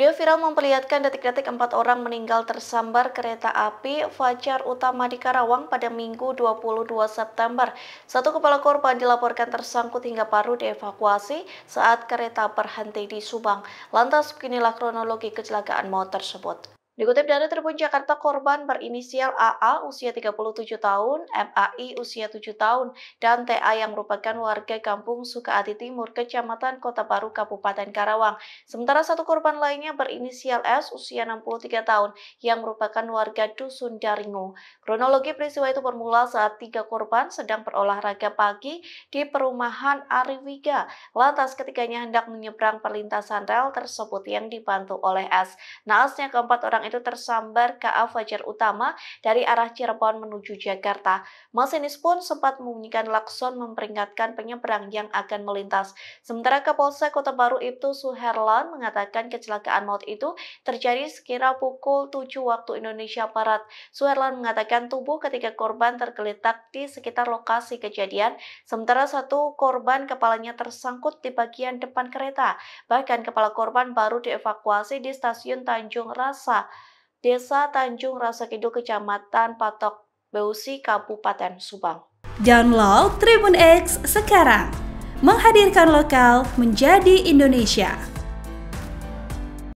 Video viral memperlihatkan detik-detik empat orang meninggal tersambar kereta api Fajar Utama di Karawang pada Minggu 22 September. Satu kepala korban dilaporkan tersangkut hingga paru dievakuasi saat kereta berhenti di Subang. Lantas beginilah kronologi kecelakaan maut tersebut. Dikutip dari Tribun Jakarta, korban berinisial AA usia 37 tahun, MAI usia 7 tahun, dan TA yang merupakan warga kampung Sukaati Timur, Kecamatan Kota Baru, Kabupaten Karawang. Sementara satu korban lainnya berinisial S usia 63 tahun yang merupakan warga Dusun Daringo. Kronologi peristiwa itu bermula saat tiga korban sedang berolahraga pagi di perumahan Ariwiga. Lantas ketiganya hendak menyeberang perlintasan rel tersebut yang dibantu oleh S. Naasnya keempat orang orang itu tersambar KA Fajar Utama dari arah Cirebon menuju Jakarta. Masinis pun sempat membunyikan lakson memperingatkan penyeberang yang akan melintas. Sementara Kapolsek Kota Baru itu Suherlan mengatakan kecelakaan maut itu terjadi sekira pukul 7 waktu Indonesia Barat. Suherlan mengatakan tubuh ketika korban tergeletak di sekitar lokasi kejadian, sementara satu korban kepalanya tersangkut di bagian depan kereta. Bahkan kepala korban baru dievakuasi di stasiun Tanjung Rasa. Desa Tanjung Rasa Kidul, Kecamatan Patok, Beusi, Kabupaten Subang. Download Tribun X sekarang, menghadirkan lokal menjadi Indonesia.